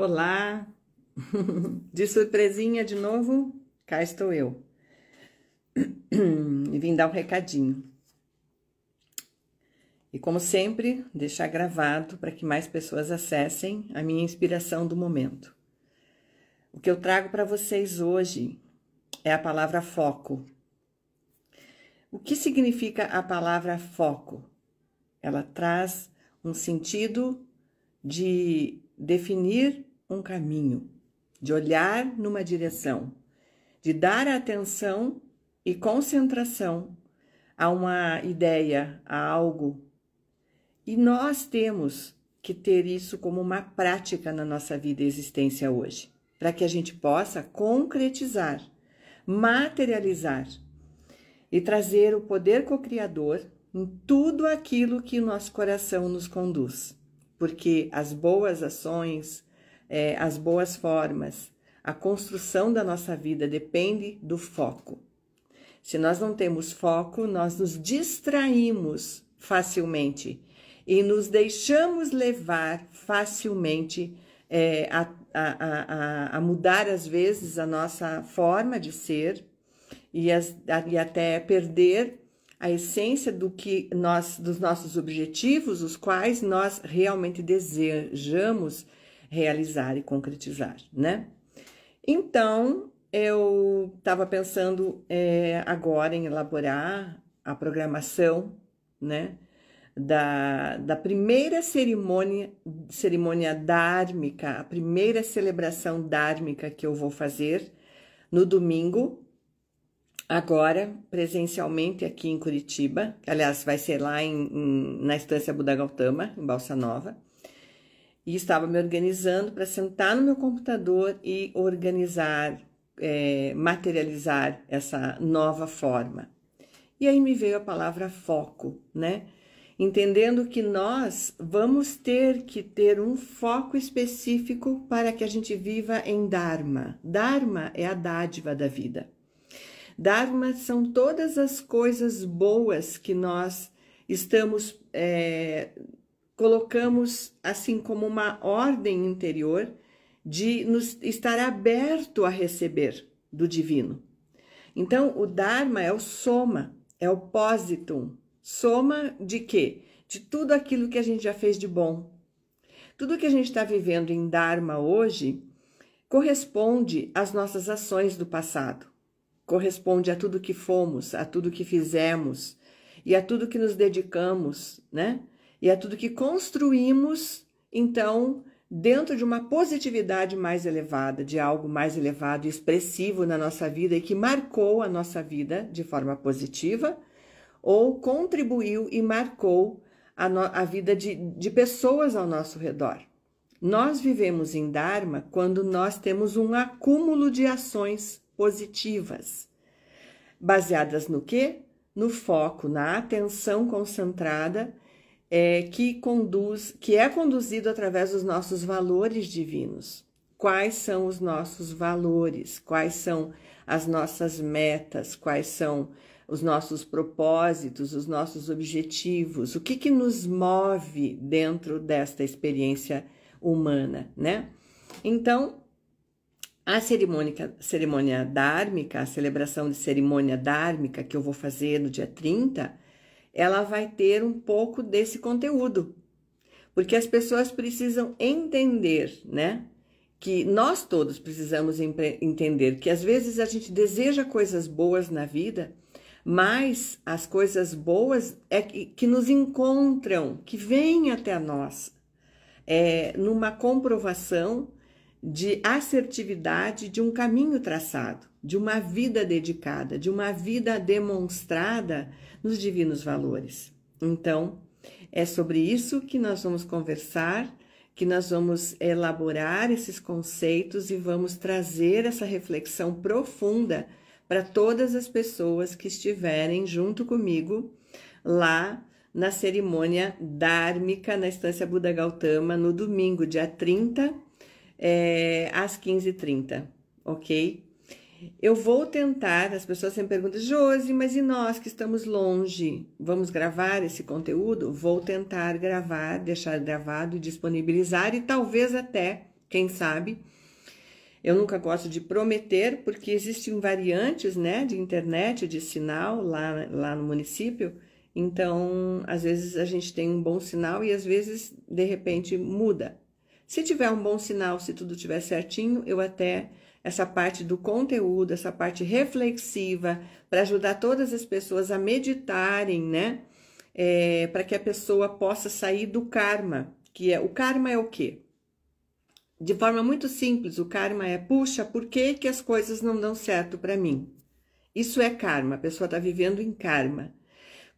Olá! De surpresinha de novo, cá estou eu. E vim dar um recadinho. E como sempre, deixar gravado para que mais pessoas acessem a minha inspiração do momento. O que eu trago para vocês hoje é a palavra foco. O que significa a palavra foco? Ela traz um sentido de definir um caminho, de olhar numa direção, de dar atenção e concentração a uma ideia, a algo. E nós temos que ter isso como uma prática na nossa vida e existência hoje, para que a gente possa concretizar, materializar e trazer o poder co-criador em tudo aquilo que o nosso coração nos conduz. Porque as boas ações, é, as boas formas. A construção da nossa vida depende do foco. Se nós não temos foco, nós nos distraímos facilmente e nos deixamos levar facilmente é, a, a, a, a, mudar, às vezes, a nossa forma de ser e, as, e até perder a essência do que nós, dos nossos objetivos, os quais nós realmente desejamos realizar e concretizar, né? Então, eu estava pensando é, agora em elaborar a programação, né? Da, da primeira cerimônia, cerimônia dármica, a primeira celebração dármica que eu vou fazer no domingo, agora presencialmente aqui em Curitiba. Aliás, vai ser lá em, em, na Estância Buda Gautama, em Balsa Nova e estava me organizando para sentar no meu computador e organizar, é, materializar essa nova forma. E aí me veio a palavra foco, né? Entendendo que nós vamos ter que ter um foco específico para que a gente viva em Dharma. Dharma é a dádiva da vida. Dharma são todas as coisas boas que nós estamos é, colocamos assim como uma ordem interior de nos estar aberto a receber do divino. Então, o Dharma é o soma, é o positum. Soma de quê? De tudo aquilo que a gente já fez de bom. Tudo que a gente está vivendo em Dharma hoje corresponde às nossas ações do passado, corresponde a tudo que fomos, a tudo que fizemos e a tudo que nos dedicamos, né? E é tudo que construímos, então, dentro de uma positividade mais elevada, de algo mais elevado e expressivo na nossa vida e que marcou a nossa vida de forma positiva, ou contribuiu e marcou a, no, a vida de, de pessoas ao nosso redor. Nós vivemos em Dharma quando nós temos um acúmulo de ações positivas. Baseadas no quê? No foco, na atenção concentrada é, que conduz, que é conduzido através dos nossos valores divinos. Quais são os nossos valores? Quais são as nossas metas? Quais são os nossos propósitos, os nossos objetivos? O que que nos move dentro desta experiência humana, né? Então, a cerimônia, cerimônia dármica, a celebração de cerimônia dármica que eu vou fazer no dia 30, ela vai ter um pouco desse conteúdo. Porque as pessoas precisam entender, né? Que nós todos precisamos entender que às vezes a gente deseja coisas boas na vida, mas as coisas boas é que, que nos encontram, que vêm até nós, é, numa comprovação de assertividade de um caminho traçado, de uma vida dedicada, de uma vida demonstrada nos divinos valores. Então, é sobre isso que nós vamos conversar, que nós vamos elaborar esses conceitos e vamos trazer essa reflexão profunda para todas as pessoas que estiverem junto comigo lá na cerimônia dármica na Estância Buda Gautama no domingo, dia 30 é, às 15h30, ok? Eu vou tentar, as pessoas sempre perguntam, Josi, mas e nós que estamos longe, vamos gravar esse conteúdo? Vou tentar gravar, deixar gravado e disponibilizar, e talvez até, quem sabe, eu nunca gosto de prometer, porque existem variantes né, de internet, de sinal lá, lá no município. Então, às vezes a gente tem um bom sinal e às vezes, de repente, muda. Se tiver um bom sinal, se tudo tiver certinho, eu até essa parte do conteúdo, essa parte reflexiva, para ajudar todas as pessoas a meditarem, né? É, para que a pessoa possa sair do karma, que é o karma é o quê? De forma muito simples, o karma é puxa, por que, que as coisas não dão certo para mim? Isso é karma, a pessoa está vivendo em karma.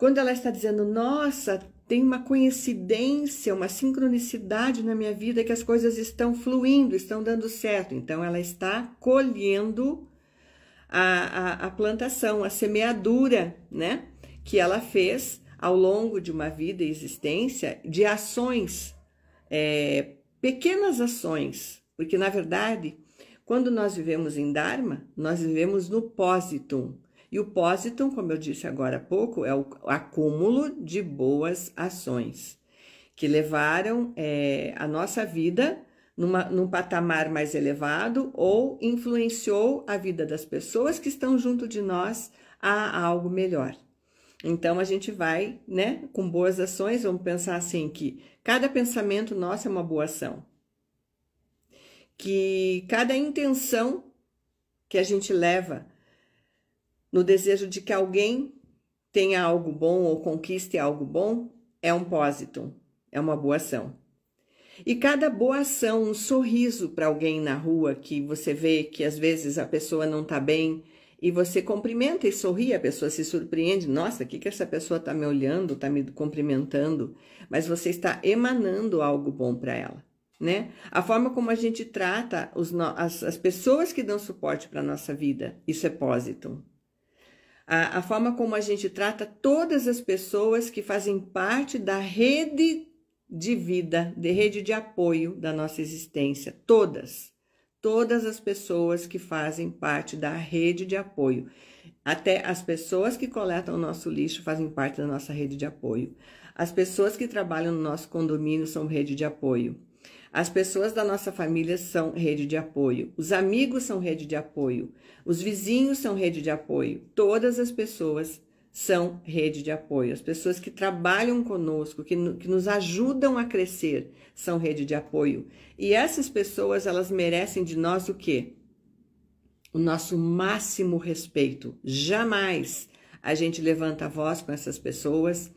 Quando ela está dizendo, nossa, tem uma coincidência, uma sincronicidade na minha vida que as coisas estão fluindo, estão dando certo. Então, ela está colhendo a, a, a plantação, a semeadura, né? Que ela fez ao longo de uma vida e existência de ações, é, pequenas ações, porque na verdade, quando nós vivemos em Dharma, nós vivemos no pósitum. E o positum, como eu disse agora há pouco, é o acúmulo de boas ações que levaram é, a nossa vida numa, num patamar mais elevado ou influenciou a vida das pessoas que estão junto de nós a algo melhor. Então a gente vai, né, com boas ações, vamos pensar assim que cada pensamento nosso é uma boa ação. Que cada intenção que a gente leva no desejo de que alguém tenha algo bom ou conquiste algo bom, é um pósito, é uma boa ação. E cada boa ação, um sorriso para alguém na rua que você vê que às vezes a pessoa não está bem e você cumprimenta e sorri, a pessoa se surpreende, nossa, o que, que essa pessoa está me olhando, está me cumprimentando, mas você está emanando algo bom para ela. Né? A forma como a gente trata os, as, as pessoas que dão suporte para a nossa vida, isso é pósito, a, a forma como a gente trata todas as pessoas que fazem parte da rede de vida, de rede de apoio da nossa existência, todas, todas as pessoas que fazem parte da rede de apoio. Até as pessoas que coletam o nosso lixo fazem parte da nossa rede de apoio. As pessoas que trabalham no nosso condomínio são rede de apoio. As pessoas da nossa família são rede de apoio, os amigos são rede de apoio, os vizinhos são rede de apoio, todas as pessoas são rede de apoio. As pessoas que trabalham conosco, que, que nos ajudam a crescer, são rede de apoio. E essas pessoas, elas merecem de nós o quê? O nosso máximo respeito. Jamais a gente levanta a voz com essas pessoas,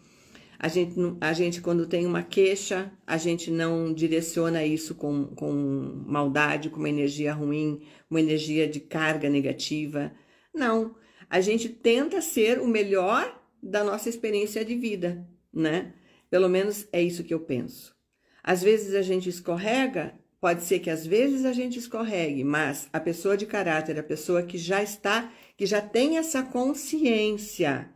a gente, a gente, quando tem uma queixa, a gente não direciona isso com, com maldade, com uma energia ruim, uma energia de carga negativa. Não. A gente tenta ser o melhor da nossa experiência de vida, né? Pelo menos é isso que eu penso. Às vezes a gente escorrega, pode ser que às vezes a gente escorregue, mas a pessoa de caráter, a pessoa que já está, que já tem essa consciência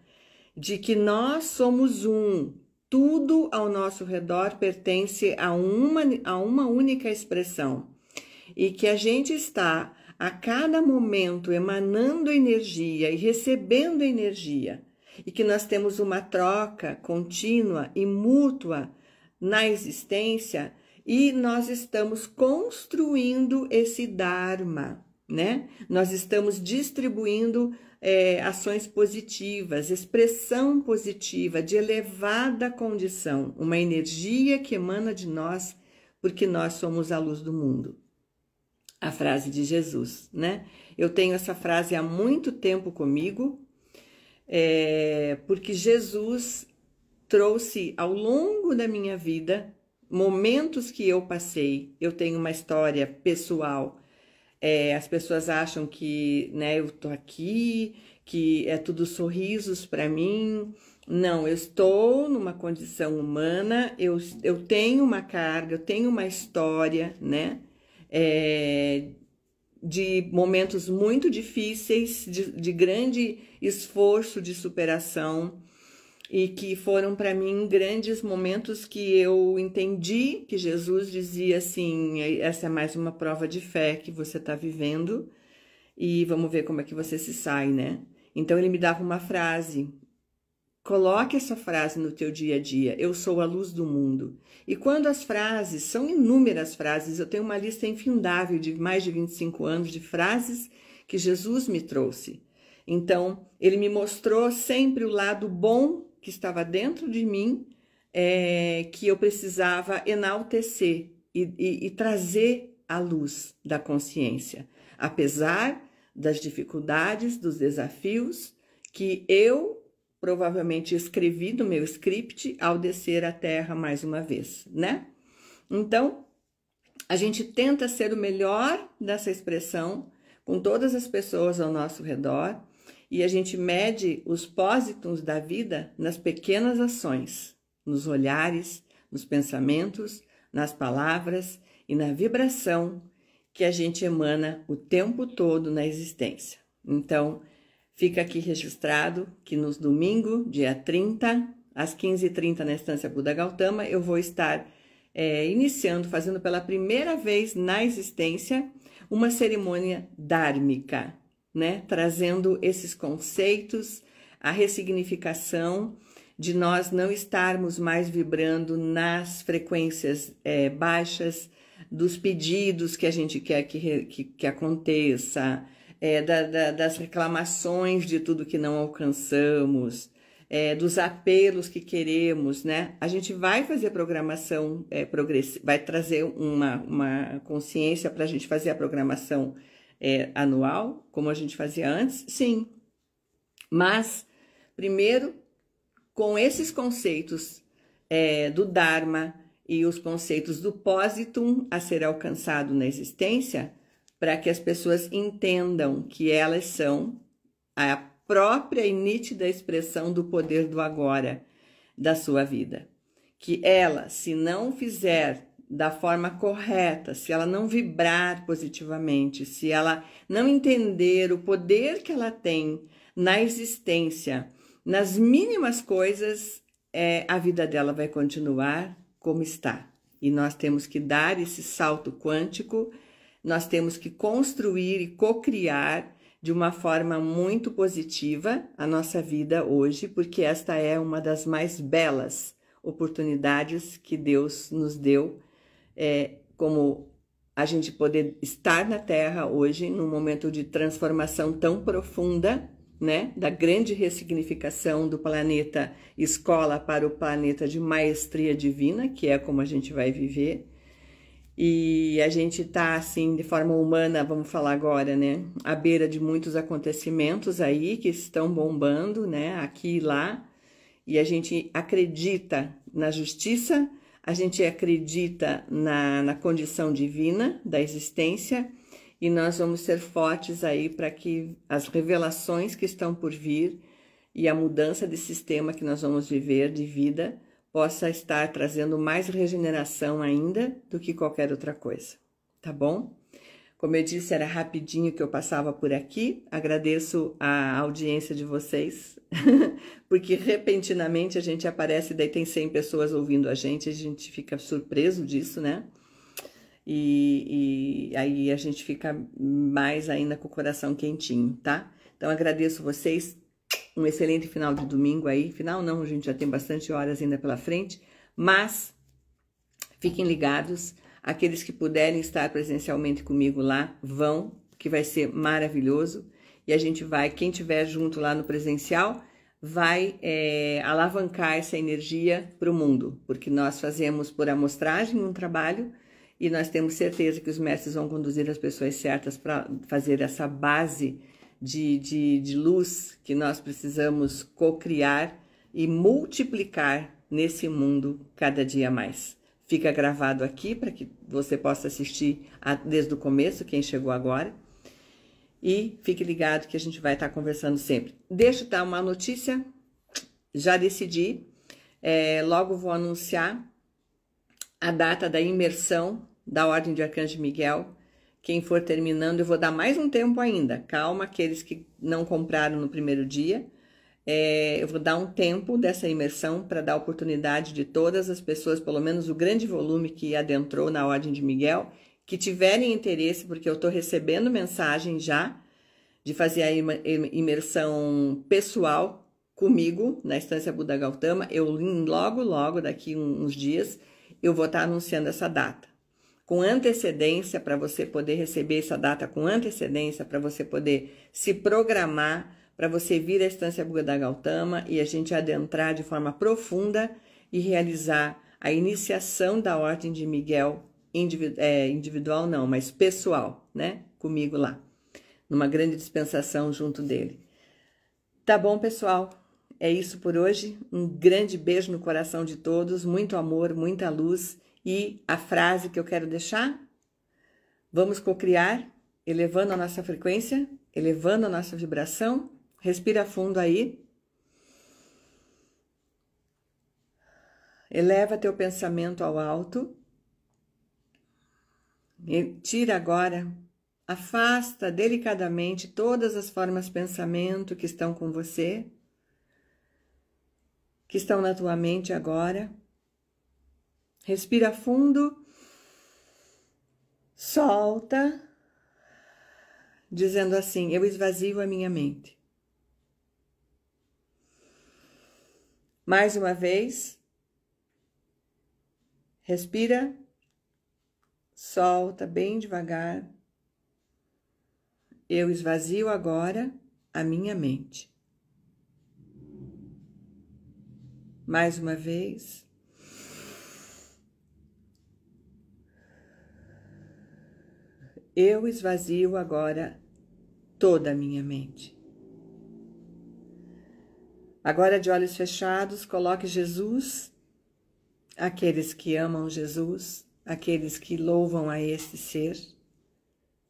de que nós somos um. Tudo ao nosso redor pertence a uma, a uma única expressão. E que a gente está a cada momento emanando energia e recebendo energia, e que nós temos uma troca contínua e mútua na existência, e nós estamos construindo esse Dharma, né? Nós estamos distribuindo é, ações positivas, expressão positiva de elevada condição, uma energia que emana de nós, porque nós somos a luz do mundo. A frase de Jesus, né? Eu tenho essa frase há muito tempo comigo, é, porque Jesus trouxe ao longo da minha vida momentos que eu passei. Eu tenho uma história pessoal é, as pessoas acham que, né, eu tô aqui, que é tudo sorrisos para mim. Não, eu estou numa condição humana, eu, eu tenho uma carga, eu tenho uma história, né? É, de momentos muito difíceis, de, de grande esforço de superação e que foram para mim grandes momentos que eu entendi que Jesus dizia assim: essa é mais uma prova de fé que você está vivendo e vamos ver como é que você se sai, né? Então ele me dava uma frase. Coloque essa frase no teu dia a dia. Eu sou a luz do mundo. E quando as frases, são inúmeras frases, eu tenho uma lista infindável de mais de 25 anos de frases que Jesus me trouxe. Então, ele me mostrou sempre o lado bom que estava dentro de mim é, que eu precisava enaltecer e, e, e trazer à luz da consciência, apesar das dificuldades, dos desafios que eu provavelmente escrevi no meu script ao descer à Terra mais uma vez, né? Então, a gente tenta ser o melhor dessa expressão com todas as pessoas ao nosso redor, e a gente mede os pósitos da vida nas pequenas ações, nos olhares, nos pensamentos, nas palavras e na vibração que a gente emana o tempo todo na existência. Então, fica aqui registrado que nos domingo, dia 30, às 15h30 na Estância Buda Gautama, eu vou estar é, iniciando, fazendo pela primeira vez na existência, uma cerimônia dármica, né? Trazendo esses conceitos, a ressignificação de nós não estarmos mais vibrando nas frequências é, baixas dos pedidos que a gente quer que, que, que, aconteça, é, da, da, das reclamações de tudo que não alcançamos, é, dos apelos que queremos, né? A gente vai fazer programação é, vai trazer uma, uma consciência para a gente fazer a programação progressiva é, anual, como a gente fazia antes? Sim. Mas, primeiro, com esses conceitos é, do Dharma e os conceitos do pósitum a ser alcançado na existência, para que as pessoas entendam que elas são a própria e nítida expressão do poder do agora da sua vida. Que ela, se não fizer da forma correta, se ela não vibrar positivamente, se ela não entender o poder que ela tem na existência, nas mínimas coisas, é, a vida dela vai continuar como está. E nós temos que dar esse salto quântico, nós temos que construir e co-criar de uma forma muito positiva a nossa vida hoje, porque esta é uma das mais belas oportunidades que Deus nos deu é, como a gente poder estar na Terra hoje, num momento de transformação tão profunda, né, da grande ressignificação do planeta escola para o planeta de maestria divina, que é como a gente vai viver. E a gente está, assim, de forma humana, vamos falar agora, né, à beira de muitos acontecimentos aí que estão bombando, né, aqui e lá. E a gente acredita na justiça a gente acredita na, na condição divina da existência e nós vamos ser fortes aí para que as revelações que estão por vir e a mudança de sistema que nós vamos viver de vida possa estar trazendo mais regeneração ainda do que qualquer outra coisa, tá bom? Como eu disse, era rapidinho que eu passava por aqui. Agradeço a audiência de vocês, porque repentinamente a gente aparece, daí tem 100 pessoas ouvindo a gente, a gente fica surpreso disso, né? E, e aí a gente fica mais ainda com o coração quentinho, tá? Então agradeço vocês. Um excelente final de domingo aí. Final não, a gente já tem bastante horas ainda pela frente, mas fiquem ligados Aqueles que puderem estar presencialmente comigo lá, vão, que vai ser maravilhoso. E a gente vai, quem tiver junto lá no presencial, vai é, alavancar essa energia para o mundo, porque nós fazemos por amostragem um trabalho e nós temos certeza que os mestres vão conduzir as pessoas certas para fazer essa base de, de, de luz que nós precisamos co-criar e multiplicar nesse mundo cada dia mais. Fica gravado aqui para que você possa assistir a, desde o começo, quem chegou agora. E fique ligado que a gente vai estar tá conversando sempre. Deixa eu dar uma notícia. Já decidi. É, logo vou anunciar a data da imersão da Ordem de Arcanjo Miguel. Quem for terminando, eu vou dar mais um tempo ainda. Calma, aqueles que não compraram no primeiro dia. É, eu vou dar um tempo dessa imersão para dar oportunidade de todas as pessoas, pelo menos o grande volume que adentrou na Ordem de Miguel, que tiverem interesse, porque eu estou recebendo mensagem já de fazer a imersão pessoal comigo na Estância Buda Gautama. Eu logo, logo, daqui uns dias, eu vou estar tá anunciando essa data. Com antecedência, para você poder receber essa data com antecedência, para você poder se programar para você vir à Estância Buga da Gautama e a gente adentrar de forma profunda e realizar a iniciação da Ordem de Miguel individu é, individual, não, mas pessoal, né? Comigo lá, numa grande dispensação junto dele. Tá bom, pessoal? É isso por hoje. Um grande beijo no coração de todos, muito amor, muita luz e a frase que eu quero deixar? Vamos cocriar, elevando a nossa frequência, elevando a nossa vibração Respira fundo aí. Eleva teu pensamento ao alto. E tira agora, afasta delicadamente todas as formas de pensamento que estão com você, que estão na tua mente agora. Respira fundo. Solta, dizendo assim: Eu esvazio a minha mente. Mais uma vez. Respira. Solta bem devagar. Eu esvazio agora a minha mente. Mais uma vez. Eu esvazio agora toda a minha mente. Agora, é de olhos fechados, coloque Jesus, aqueles que amam Jesus, aqueles que louvam a este ser,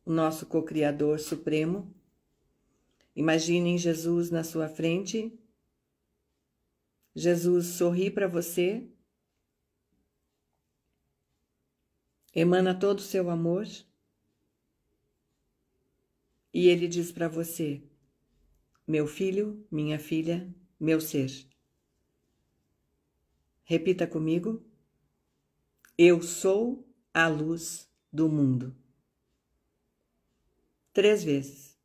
o nosso co-criador supremo. Imaginem Jesus na sua frente. Jesus sorri para você. Emana todo o seu amor. E ele diz para você: Meu filho, minha filha, meu ser. Repita comigo. Eu sou a luz do mundo. Três vezes.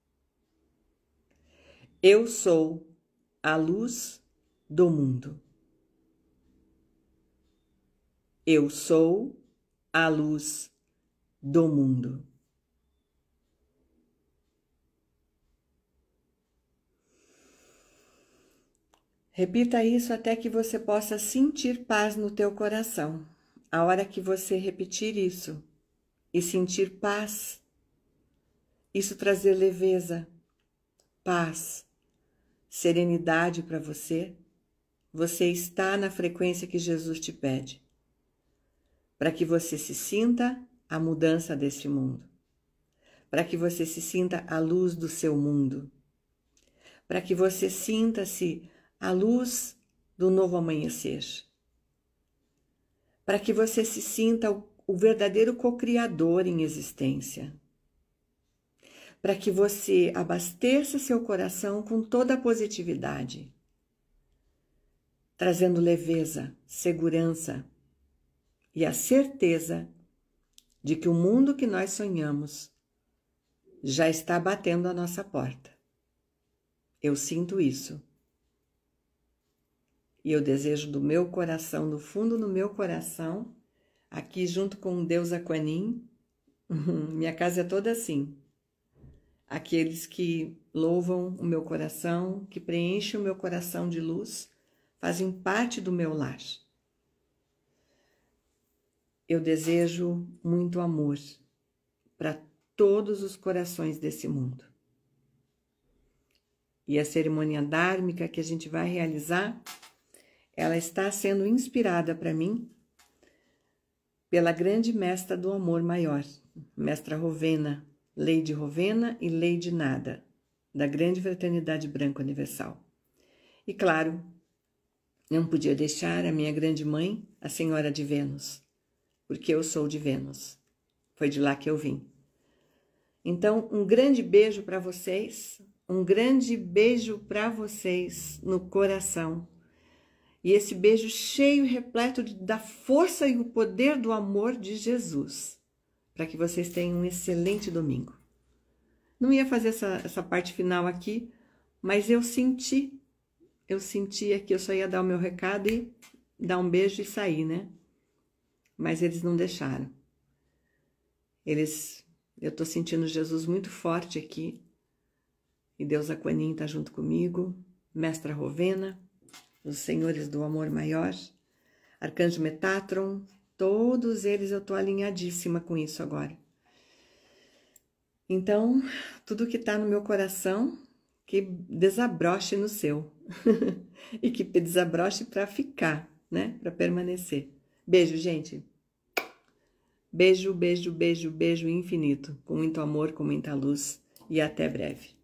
Eu sou a luz do mundo. Eu sou a luz do mundo. Repita isso até que você possa sentir paz no teu coração. A hora que você repetir isso e sentir paz, isso trazer leveza, paz, serenidade para você, você está na frequência que Jesus te pede, para que você se sinta a mudança desse mundo, para que você se sinta a luz do seu mundo, para que você sinta-se à luz do novo amanhecer. Para que você se sinta o verdadeiro co-criador em existência. Para que você abasteça seu coração com toda a positividade, trazendo leveza, segurança e a certeza de que o mundo que nós sonhamos já está batendo a nossa porta. Eu sinto isso. E eu desejo do meu coração, no fundo do meu coração, aqui junto com o Deus Aquanim, minha casa é toda assim. Aqueles que louvam o meu coração, que preenchem o meu coração de luz, fazem parte do meu lar. Eu desejo muito amor para todos os corações desse mundo. E a cerimônia dármica que a gente vai realizar ela está sendo inspirada para mim pela grande mestra do amor maior, mestra Rovena, Lady Rovena e Lady Nada, da grande fraternidade branca universal. E claro, não podia deixar a minha grande mãe, a senhora de Vênus, porque eu sou de Vênus. Foi de lá que eu vim. Então, um grande beijo para vocês, um grande beijo para vocês no coração e esse beijo cheio e repleto de, da força e o poder do amor de Jesus. Para que vocês tenham um excelente domingo. Não ia fazer essa, essa parte final aqui, mas eu senti, eu senti aqui, eu só ia dar o meu recado e dar um beijo e sair, né? Mas eles não deixaram. Eles, eu tô sentindo Jesus muito forte aqui. E Deus Aquanim tá junto comigo, Mestra Rovena, os senhores do amor maior, Arcanjo Metatron, todos eles eu tô alinhadíssima com isso agora. Então, tudo que tá no meu coração, que desabroche no seu. e que desabroche para ficar, né? Para permanecer. Beijo, gente. Beijo, beijo, beijo, beijo infinito. Com muito amor, com muita luz. E até breve.